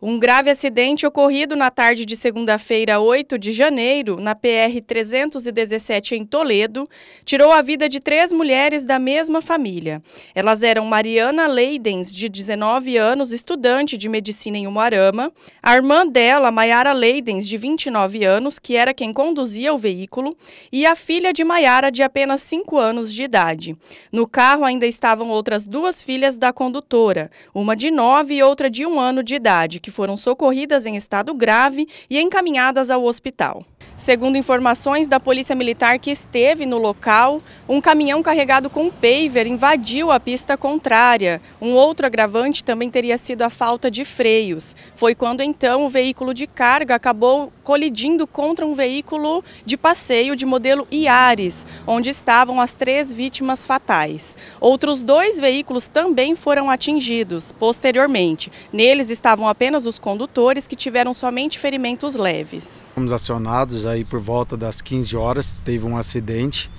Um grave acidente ocorrido na tarde de segunda-feira, 8 de janeiro, na PR 317 em Toledo, tirou a vida de três mulheres da mesma família. Elas eram Mariana Leidens, de 19 anos, estudante de medicina em Umuarama, a irmã dela, Maiara Leidens, de 29 anos, que era quem conduzia o veículo, e a filha de Maiara, de apenas 5 anos de idade. No carro ainda estavam outras duas filhas da condutora, uma de 9 e outra de 1 ano de idade, que foram socorridas em estado grave e encaminhadas ao hospital. Segundo informações da Polícia Militar que esteve no local, um caminhão carregado com paver invadiu a pista contrária. Um outro agravante também teria sido a falta de freios. Foi quando então o veículo de carga acabou colidindo contra um veículo de passeio de modelo Iares, onde estavam as três vítimas fatais. Outros dois veículos também foram atingidos posteriormente. Neles estavam apenas os condutores que tiveram somente ferimentos leves. Fomos acionados aí por volta das 15 horas teve um acidente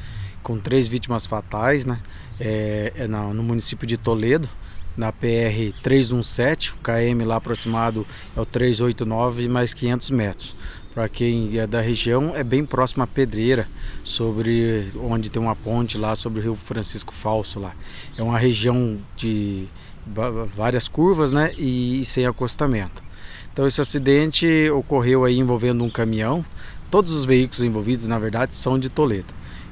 com três vítimas fatais, né? É, é no município de Toledo, na PR 317, o KM lá aproximado é o 389 mais 500 metros. Para quem é da região, é bem próximo à Pedreira, sobre onde tem uma ponte lá sobre o Rio Francisco Falso lá. É uma região de várias curvas, né, e sem acostamento. Então esse acidente ocorreu aí envolvendo um caminhão Todos os veículos envolvidos, na verdade, são de Toledo.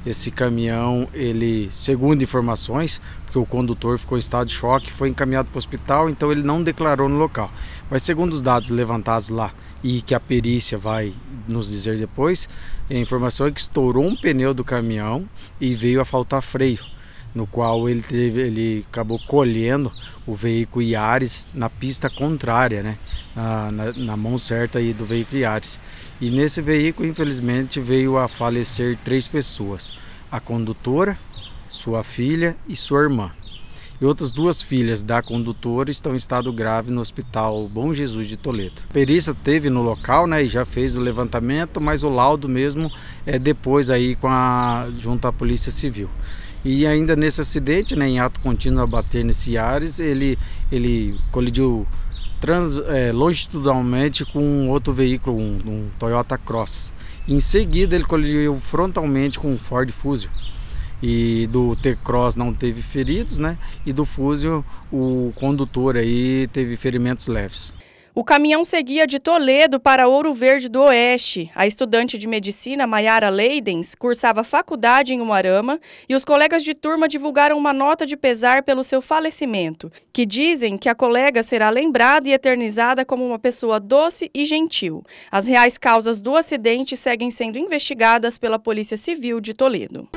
Esse caminhão, ele, segundo informações, porque o condutor ficou em estado de choque, foi encaminhado para o hospital, então ele não declarou no local. Mas segundo os dados levantados lá e que a perícia vai nos dizer depois, a informação é que estourou um pneu do caminhão e veio a faltar freio no qual ele teve, ele acabou colhendo o veículo Iares na pista contrária, né? Na, na, na mão certa aí do veículo Iares. E nesse veículo, infelizmente, veio a falecer três pessoas: a condutora, sua filha e sua irmã e outras duas filhas da condutora estão em estado grave no Hospital Bom Jesus de Toledo. A perícia teve no local, né, e já fez o levantamento, mas o laudo mesmo é depois aí com a junto à Polícia Civil. E ainda nesse acidente, né, em ato contínuo a bater nesse Ares, ele ele colidiu trans, é, longitudinalmente com outro veículo, um, um Toyota Cross. Em seguida, ele colidiu frontalmente com um Ford Fusion e do T-Cross não teve feridos, né? E do Fusio, o condutor aí teve ferimentos leves. O caminhão seguia de Toledo para Ouro Verde do Oeste. A estudante de medicina Maiara Leidens cursava faculdade em Umarama e os colegas de turma divulgaram uma nota de pesar pelo seu falecimento, que dizem que a colega será lembrada e eternizada como uma pessoa doce e gentil. As reais causas do acidente seguem sendo investigadas pela Polícia Civil de Toledo.